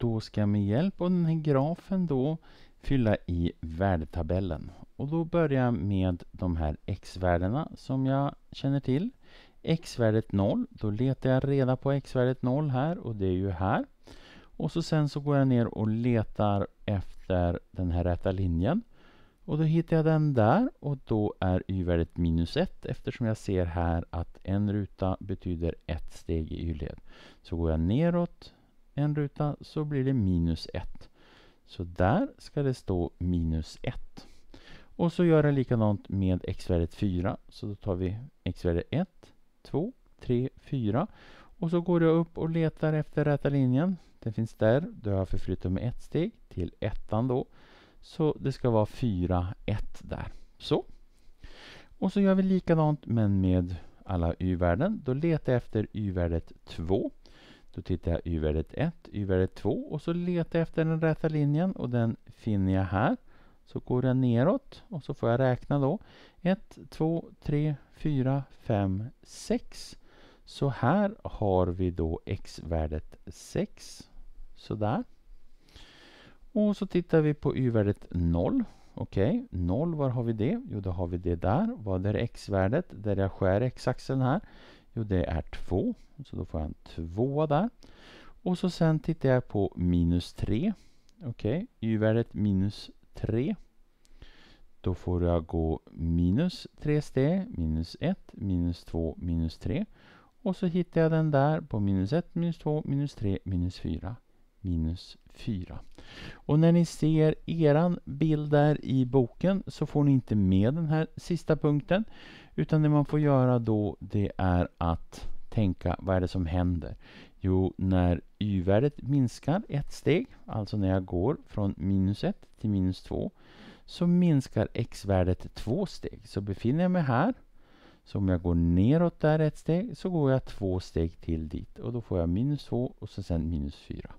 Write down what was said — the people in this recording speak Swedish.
Då ska jag med hjälp av den här grafen då fylla i värdetabellen. Och då börjar jag med de här x-värdena som jag känner till. x-värdet 0, då letar jag reda på x-värdet 0 här och det är ju här. Och så sen så går jag ner och letar efter den här rätta linjen. Och då hittar jag den där och då är y-värdet minus 1 eftersom jag ser här att en ruta betyder ett steg i y-led. Så går jag neråt, en ruta så blir det minus 1. Så där ska det stå minus 1. Och så gör jag likadant med x-värdet 4. Så då tar vi x värdet 1, 2, 3, 4. Och så går jag upp och letar efter räta linjen. Den finns där. Då har jag förflyttat med ett steg till ettan då. Så det ska vara 4, 1 där. Så. Och så gör vi likadant men med alla y-värden. Då letar jag efter y-värdet 2. Då tittar jag y-värdet 1, y-värdet 2 och så letar jag efter den rätta linjen och den finner jag här. Så går jag neråt och så får jag räkna då. 1, 2, 3, 4, 5, 6. Så här har vi då x-värdet 6. Sådär. Och så tittar vi på y-värdet 0. Okej, okay. 0, var har vi det? Jo, då har vi det där. Vad är x-värdet? Där jag skär x-axeln här. Jo, det är 2. Så då får jag en 2 där. Och så sen tittar jag på minus 3. Okej, okay. y-värdet minus 3. Då får jag gå minus 3 steg, minus 1, minus 2, minus 3. Och så hittar jag den där på minus 1, minus 2, minus 3, minus 4 minus 4. Och när ni ser eran bild där i boken så får ni inte med den här sista punkten. Utan det man får göra då det är att tänka vad är det som händer? Jo, när y-värdet minskar ett steg, alltså när jag går från minus 1 till minus 2, så minskar x-värdet två steg. Så befinner jag mig här, så om jag går neråt där ett steg, så går jag två steg till dit. Och då får jag minus 2 och så sen minus 4.